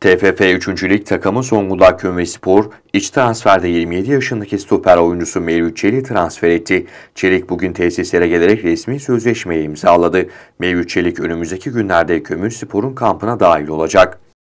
TFF 3. Lig takımı Zonguldak Kömürspor, iç transferde 27 yaşındaki stoper oyuncusu Mevlüt Çelik transfer etti. Çelik bugün tesislere gelerek resmi sözleşmeyi imzaladı. Mevlüt Çelik önümüzdeki günlerde Kömürspor'un kampına dahil olacak.